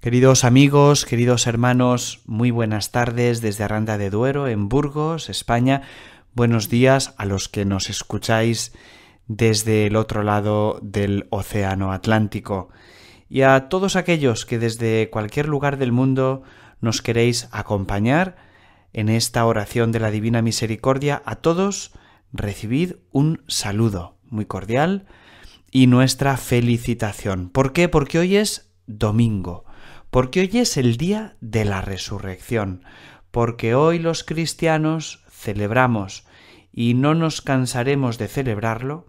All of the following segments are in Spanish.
Queridos amigos, queridos hermanos, muy buenas tardes desde Aranda de Duero, en Burgos, España. Buenos días a los que nos escucháis desde el otro lado del Océano Atlántico y a todos aquellos que desde cualquier lugar del mundo nos queréis acompañar en esta oración de la Divina Misericordia, a todos recibid un saludo muy cordial y nuestra felicitación. ¿Por qué? Porque hoy es domingo porque hoy es el día de la resurrección, porque hoy los cristianos celebramos, y no nos cansaremos de celebrarlo,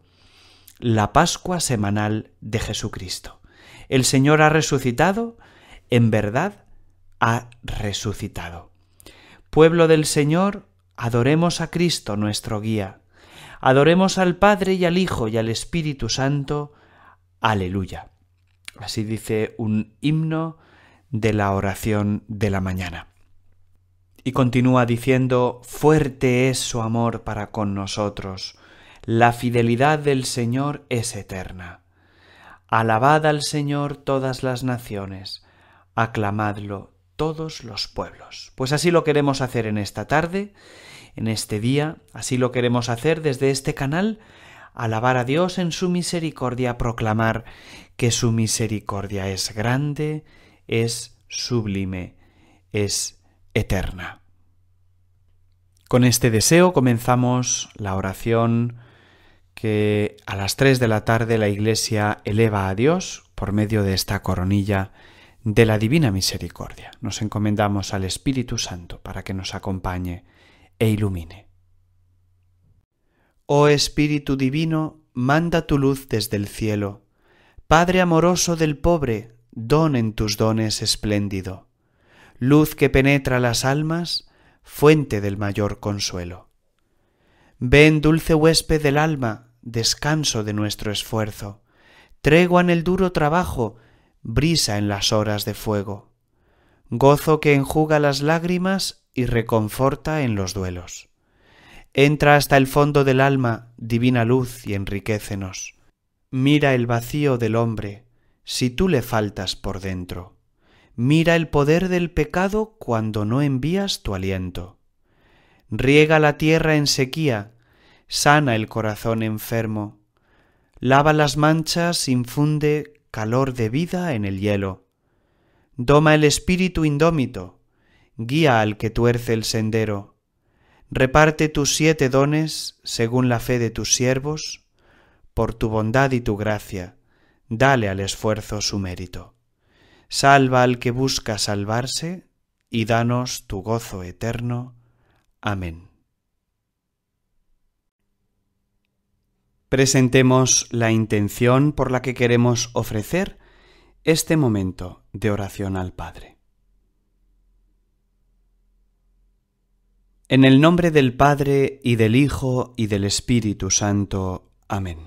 la Pascua semanal de Jesucristo. El Señor ha resucitado, en verdad ha resucitado. Pueblo del Señor, adoremos a Cristo nuestro guía. Adoremos al Padre y al Hijo y al Espíritu Santo. Aleluya. Así dice un himno de la oración de la mañana. Y continúa diciendo, fuerte es su amor para con nosotros, la fidelidad del Señor es eterna. Alabad al Señor todas las naciones, aclamadlo todos los pueblos. Pues así lo queremos hacer en esta tarde, en este día, así lo queremos hacer desde este canal, alabar a Dios en su misericordia, proclamar que su misericordia es grande, es sublime, es eterna. Con este deseo comenzamos la oración que a las 3 de la tarde la Iglesia eleva a Dios por medio de esta coronilla de la Divina Misericordia. Nos encomendamos al Espíritu Santo para que nos acompañe e ilumine. Oh Espíritu Divino, manda tu luz desde el cielo. Padre amoroso del pobre, don en tus dones espléndido, luz que penetra las almas, fuente del mayor consuelo. Ven, dulce huésped del alma, descanso de nuestro esfuerzo, tregua en el duro trabajo, brisa en las horas de fuego, gozo que enjuga las lágrimas y reconforta en los duelos. Entra hasta el fondo del alma, divina luz, y enriquecenos. Mira el vacío del hombre, si tú le faltas por dentro. Mira el poder del pecado cuando no envías tu aliento. Riega la tierra en sequía, sana el corazón enfermo. Lava las manchas, infunde calor de vida en el hielo. Doma el espíritu indómito, guía al que tuerce el sendero. Reparte tus siete dones según la fe de tus siervos, por tu bondad y tu gracia dale al esfuerzo su mérito. Salva al que busca salvarse y danos tu gozo eterno. Amén. Presentemos la intención por la que queremos ofrecer este momento de oración al Padre. En el nombre del Padre y del Hijo y del Espíritu Santo. Amén.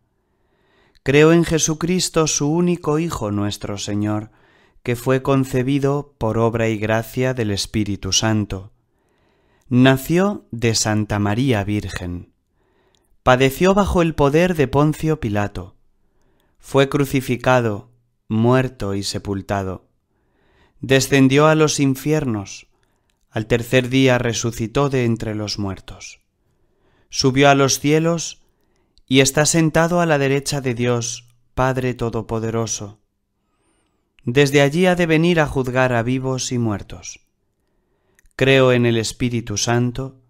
Creo en Jesucristo, su único Hijo nuestro Señor, que fue concebido por obra y gracia del Espíritu Santo. Nació de Santa María Virgen. Padeció bajo el poder de Poncio Pilato. Fue crucificado, muerto y sepultado. Descendió a los infiernos. Al tercer día resucitó de entre los muertos. Subió a los cielos y está sentado a la derecha de Dios, Padre Todopoderoso. Desde allí ha de venir a juzgar a vivos y muertos. Creo en el Espíritu Santo,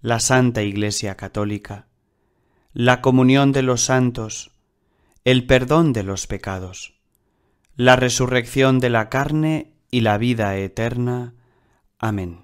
la Santa Iglesia Católica, la comunión de los santos, el perdón de los pecados, la resurrección de la carne y la vida eterna. Amén.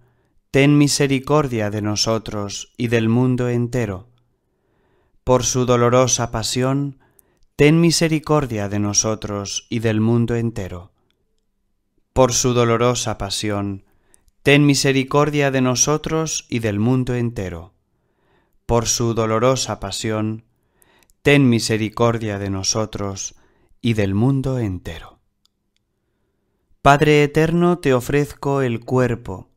ten misericordia de nosotros y del mundo entero. Por su dolorosa pasión, ten misericordia de nosotros y del mundo entero. Por su dolorosa pasión, ten misericordia de nosotros y del mundo entero. Por su dolorosa pasión, ten misericordia de nosotros y del mundo entero. Padre eterno, te ofrezco el cuerpo,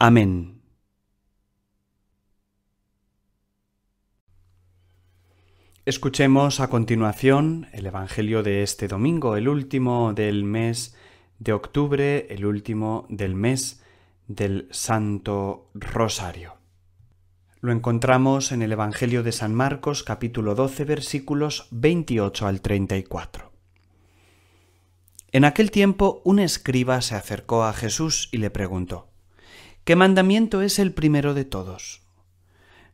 Amén. Escuchemos a continuación el Evangelio de este domingo, el último del mes de octubre, el último del mes del Santo Rosario. Lo encontramos en el Evangelio de San Marcos capítulo 12 versículos 28 al 34. En aquel tiempo un escriba se acercó a Jesús y le preguntó, ¿Qué mandamiento es el primero de todos?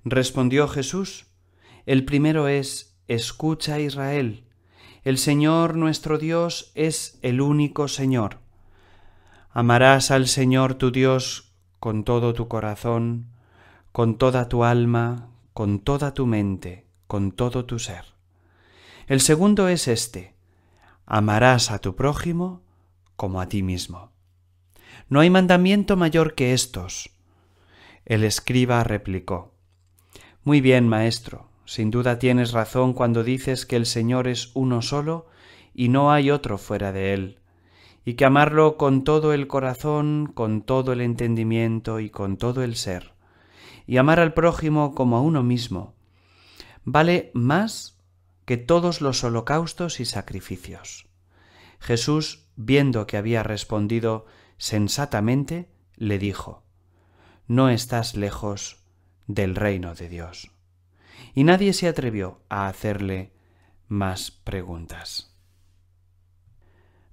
Respondió Jesús, el primero es, escucha Israel, el Señor nuestro Dios es el único Señor. Amarás al Señor tu Dios con todo tu corazón, con toda tu alma, con toda tu mente, con todo tu ser. El segundo es este, amarás a tu prójimo como a ti mismo. No hay mandamiento mayor que estos. El escriba replicó, Muy bien, maestro, sin duda tienes razón cuando dices que el Señor es uno solo y no hay otro fuera de él, y que amarlo con todo el corazón, con todo el entendimiento y con todo el ser, y amar al prójimo como a uno mismo, vale más que todos los holocaustos y sacrificios. Jesús, viendo que había respondido sensatamente le dijo, No estás lejos del reino de Dios. Y nadie se atrevió a hacerle más preguntas.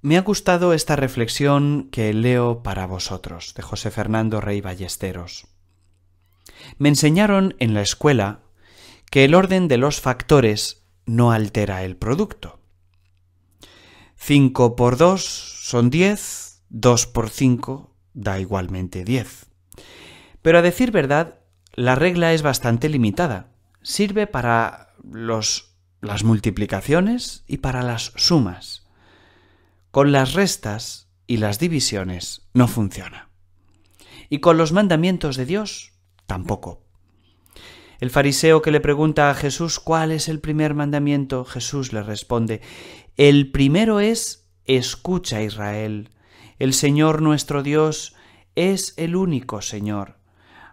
Me ha gustado esta reflexión que leo para vosotros, de José Fernando Rey Ballesteros. Me enseñaron en la escuela que el orden de los factores no altera el producto. 5 por dos son diez. 2 por 5 da igualmente 10. Pero a decir verdad, la regla es bastante limitada. Sirve para las multiplicaciones y para las sumas. Con las restas y las divisiones no funciona. Y con los mandamientos de Dios tampoco. El fariseo que le pregunta a Jesús cuál es el primer mandamiento, Jesús le responde, el primero es, escucha Israel, el Señor nuestro Dios es el único Señor.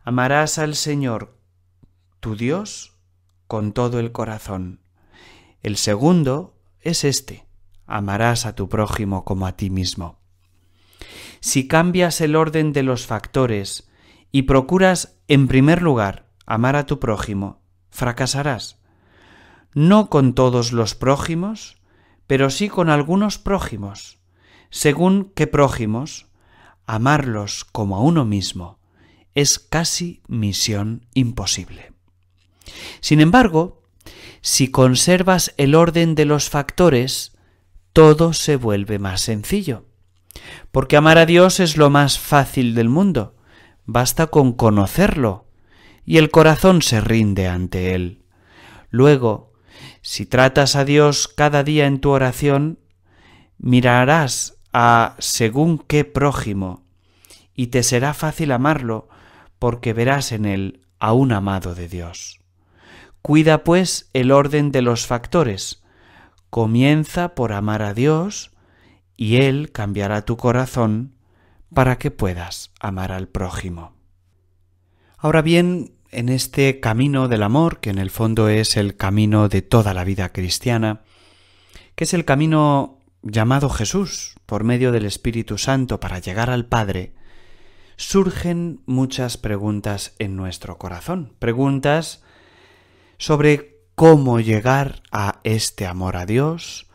Amarás al Señor, tu Dios, con todo el corazón. El segundo es este. Amarás a tu prójimo como a ti mismo. Si cambias el orden de los factores y procuras, en primer lugar, amar a tu prójimo, fracasarás. No con todos los prójimos, pero sí con algunos prójimos según qué prójimos, amarlos como a uno mismo es casi misión imposible. Sin embargo, si conservas el orden de los factores, todo se vuelve más sencillo. Porque amar a Dios es lo más fácil del mundo, basta con conocerlo, y el corazón se rinde ante Él. Luego, si tratas a Dios cada día en tu oración, mirarás a según qué prójimo, y te será fácil amarlo, porque verás en él a un amado de Dios. Cuida pues el orden de los factores. Comienza por amar a Dios, y Él cambiará tu corazón para que puedas amar al prójimo. Ahora bien, en este camino del amor, que en el fondo es el camino de toda la vida cristiana, que es el camino llamado Jesús por medio del Espíritu Santo para llegar al Padre, surgen muchas preguntas en nuestro corazón, preguntas sobre cómo llegar a este amor a Dios,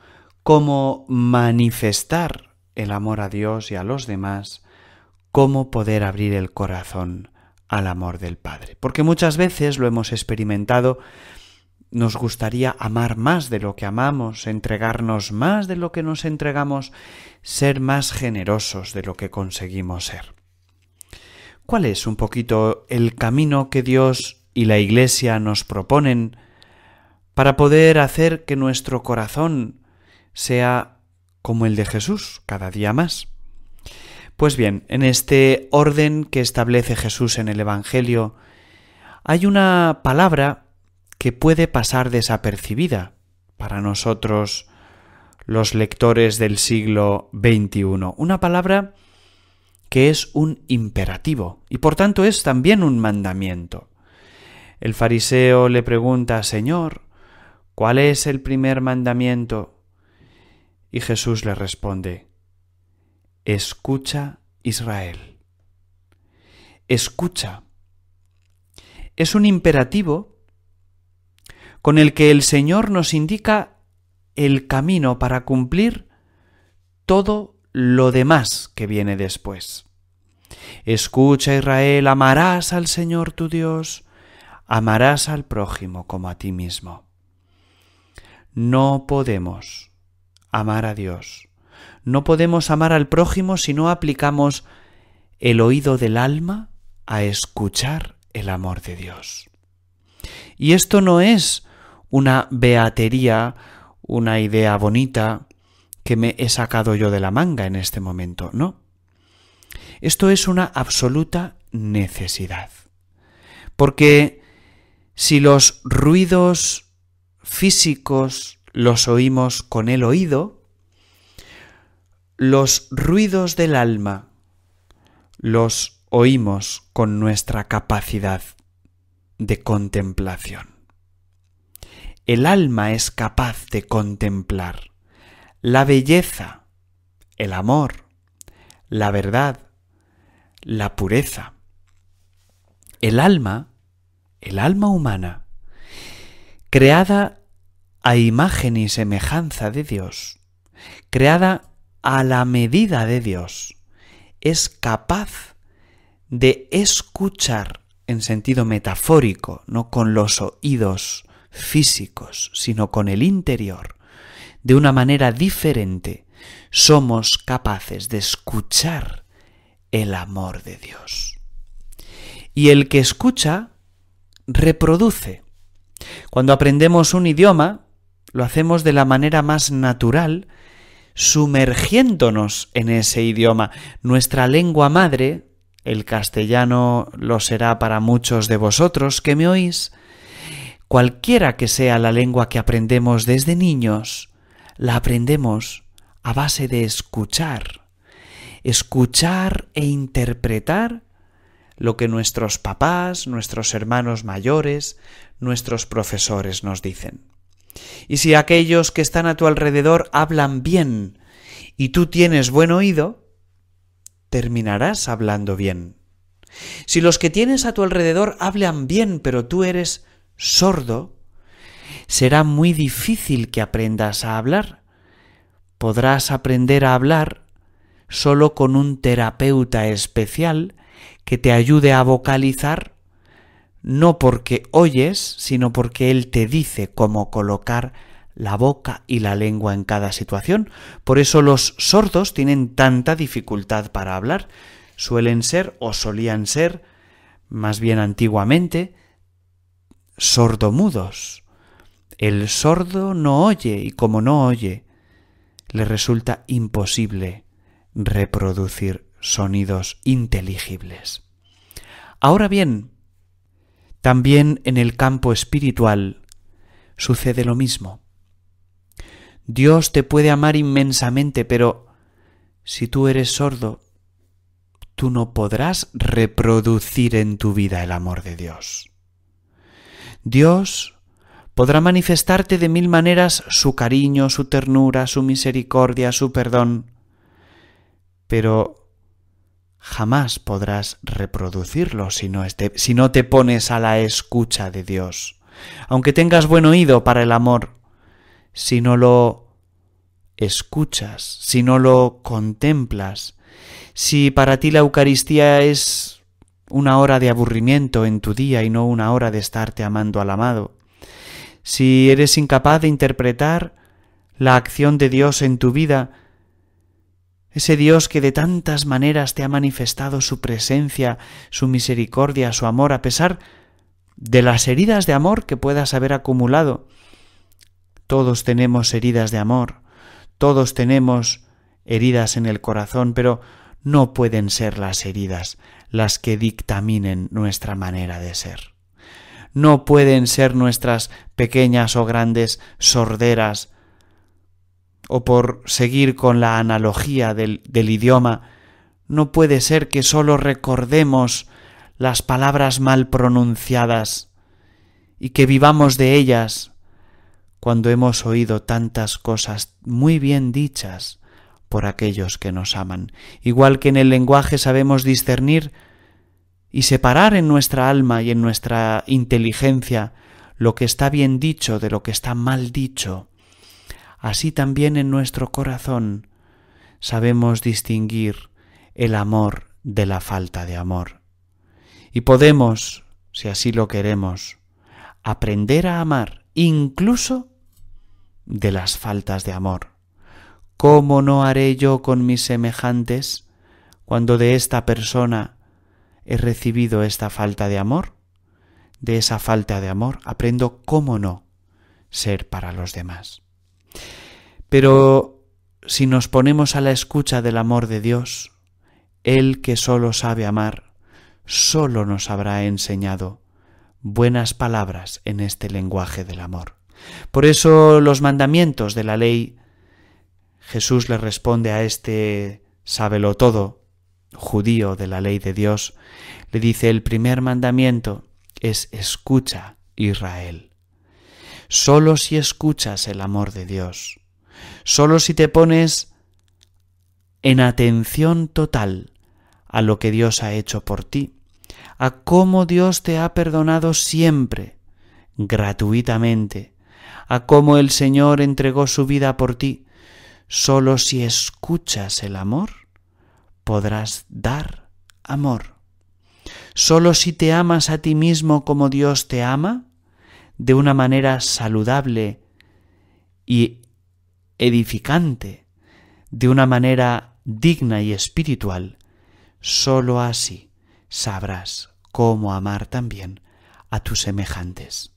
cómo manifestar el amor a Dios y a los demás, cómo poder abrir el corazón al amor del Padre. Porque muchas veces lo hemos experimentado nos gustaría amar más de lo que amamos, entregarnos más de lo que nos entregamos, ser más generosos de lo que conseguimos ser. ¿Cuál es un poquito el camino que Dios y la Iglesia nos proponen para poder hacer que nuestro corazón sea como el de Jesús cada día más? Pues bien, en este orden que establece Jesús en el Evangelio, hay una palabra que puede pasar desapercibida para nosotros los lectores del siglo XXI. Una palabra que es un imperativo y por tanto es también un mandamiento. El fariseo le pregunta, Señor, ¿cuál es el primer mandamiento? Y Jesús le responde, Escucha Israel. Escucha. Es un imperativo con el que el Señor nos indica el camino para cumplir todo lo demás que viene después. Escucha Israel, amarás al Señor tu Dios, amarás al prójimo como a ti mismo. No podemos amar a Dios, no podemos amar al prójimo si no aplicamos el oído del alma a escuchar el amor de Dios. Y esto no es una beatería, una idea bonita que me he sacado yo de la manga en este momento, no. Esto es una absoluta necesidad. Porque si los ruidos físicos los oímos con el oído, los ruidos del alma los oímos con nuestra capacidad de contemplación el alma es capaz de contemplar la belleza, el amor, la verdad, la pureza. El alma, el alma humana, creada a imagen y semejanza de Dios, creada a la medida de Dios, es capaz de escuchar en sentido metafórico, no con los oídos, físicos, sino con el interior, de una manera diferente, somos capaces de escuchar el amor de Dios. Y el que escucha, reproduce. Cuando aprendemos un idioma, lo hacemos de la manera más natural, sumergiéndonos en ese idioma. Nuestra lengua madre, el castellano lo será para muchos de vosotros que me oís, Cualquiera que sea la lengua que aprendemos desde niños, la aprendemos a base de escuchar. Escuchar e interpretar lo que nuestros papás, nuestros hermanos mayores, nuestros profesores nos dicen. Y si aquellos que están a tu alrededor hablan bien y tú tienes buen oído, terminarás hablando bien. Si los que tienes a tu alrededor hablan bien pero tú eres sordo, será muy difícil que aprendas a hablar. Podrás aprender a hablar solo con un terapeuta especial que te ayude a vocalizar, no porque oyes, sino porque él te dice cómo colocar la boca y la lengua en cada situación. Por eso los sordos tienen tanta dificultad para hablar. Suelen ser o solían ser, más bien antiguamente, sordomudos. El sordo no oye y como no oye, le resulta imposible reproducir sonidos inteligibles. Ahora bien, también en el campo espiritual sucede lo mismo. Dios te puede amar inmensamente, pero si tú eres sordo, tú no podrás reproducir en tu vida el amor de Dios. Dios podrá manifestarte de mil maneras su cariño, su ternura, su misericordia, su perdón, pero jamás podrás reproducirlo si no, este, si no te pones a la escucha de Dios. Aunque tengas buen oído para el amor, si no lo escuchas, si no lo contemplas, si para ti la Eucaristía es una hora de aburrimiento en tu día y no una hora de estarte amando al amado. Si eres incapaz de interpretar la acción de Dios en tu vida, ese Dios que de tantas maneras te ha manifestado su presencia, su misericordia, su amor, a pesar de las heridas de amor que puedas haber acumulado. Todos tenemos heridas de amor, todos tenemos heridas en el corazón, pero no pueden ser las heridas las que dictaminen nuestra manera de ser. No pueden ser nuestras pequeñas o grandes sorderas, o por seguir con la analogía del, idioma, no puede ser que sólo recordemos las palabras mal pronunciadas y que vivamos de ellas cuando hemos oído tantas cosas muy bien dichas por aquellos que nos aman, igual que en el lenguaje sabemos discernir y separar en nuestra alma y en nuestra inteligencia lo que está bien dicho de lo que está mal dicho. Así también en nuestro corazón sabemos distinguir el amor de la falta de amor. Y podemos, si así lo queremos, aprender a amar incluso de las faltas de amor ¿Cómo no haré yo con mis semejantes cuando de esta persona he recibido esta falta de amor? De esa falta de amor aprendo cómo no ser para los demás. Pero si nos ponemos a la escucha del amor de Dios, Él que solo sabe amar, solo nos habrá enseñado buenas palabras en este lenguaje del amor. Por eso los mandamientos de la ley Jesús le responde a este sábelo todo, judío de la ley de Dios, le dice el primer mandamiento es escucha, Israel. Solo si escuchas el amor de Dios, solo si te pones en atención total a lo que Dios ha hecho por ti, a cómo Dios te ha perdonado siempre, gratuitamente, a cómo el Señor entregó su vida por ti, Solo si escuchas el amor podrás dar amor. Solo si te amas a ti mismo como Dios te ama, de una manera saludable y edificante, de una manera digna y espiritual, sólo así sabrás cómo amar también a tus semejantes.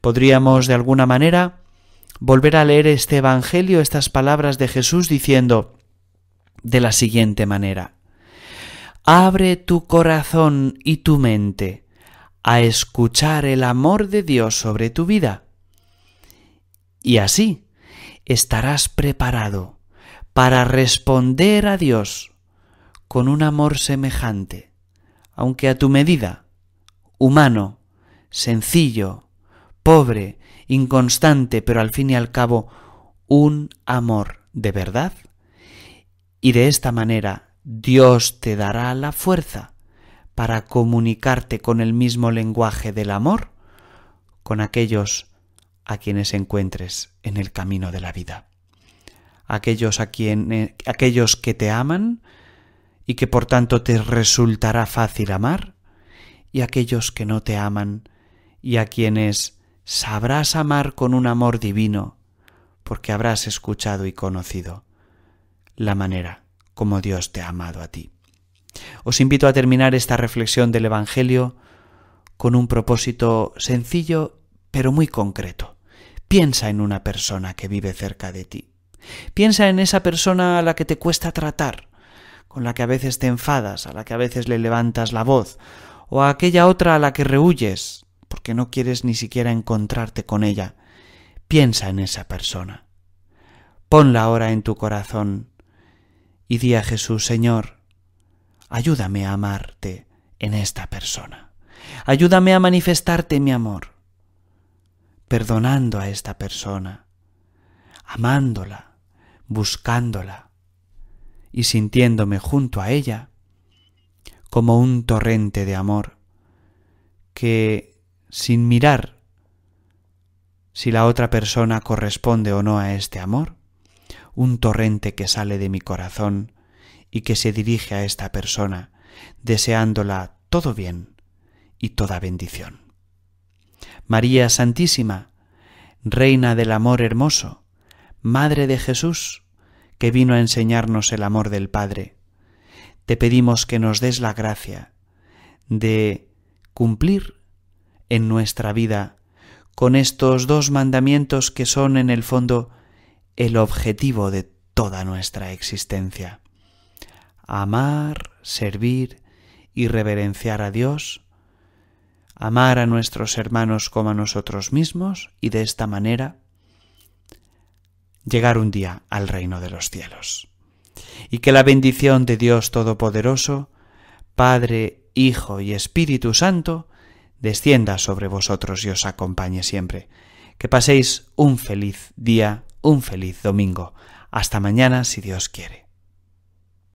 Podríamos de alguna manera volver a leer este Evangelio, estas palabras de Jesús diciendo de la siguiente manera, Abre tu corazón y tu mente a escuchar el amor de Dios sobre tu vida. Y así estarás preparado para responder a Dios con un amor semejante, aunque a tu medida, humano, sencillo, pobre, inconstante, pero al fin y al cabo un amor de verdad. Y de esta manera Dios te dará la fuerza para comunicarte con el mismo lenguaje del amor con aquellos a quienes encuentres en el camino de la vida. Aquellos, a quienes, eh, aquellos que te aman y que por tanto te resultará fácil amar, y aquellos que no te aman y a quienes sabrás amar con un amor divino, porque habrás escuchado y conocido la manera como Dios te ha amado a ti. Os invito a terminar esta reflexión del Evangelio con un propósito sencillo, pero muy concreto. Piensa en una persona que vive cerca de ti. Piensa en esa persona a la que te cuesta tratar, con la que a veces te enfadas, a la que a veces le levantas la voz, o a aquella otra a la que rehuyes, que no quieres ni siquiera encontrarte con ella, piensa en esa persona. Ponla ahora en tu corazón y di a Jesús, Señor, ayúdame a amarte en esta persona. Ayúdame a manifestarte mi amor, perdonando a esta persona, amándola, buscándola y sintiéndome junto a ella como un torrente de amor que sin mirar si la otra persona corresponde o no a este amor, un torrente que sale de mi corazón y que se dirige a esta persona, deseándola todo bien y toda bendición. María Santísima, Reina del Amor Hermoso, Madre de Jesús, que vino a enseñarnos el amor del Padre, te pedimos que nos des la gracia de cumplir en nuestra vida con estos dos mandamientos que son en el fondo el objetivo de toda nuestra existencia. Amar, servir y reverenciar a Dios, amar a nuestros hermanos como a nosotros mismos y de esta manera llegar un día al reino de los cielos. Y que la bendición de Dios Todopoderoso, Padre, Hijo y Espíritu Santo, descienda sobre vosotros y os acompañe siempre. Que paséis un feliz día, un feliz domingo. Hasta mañana si Dios quiere.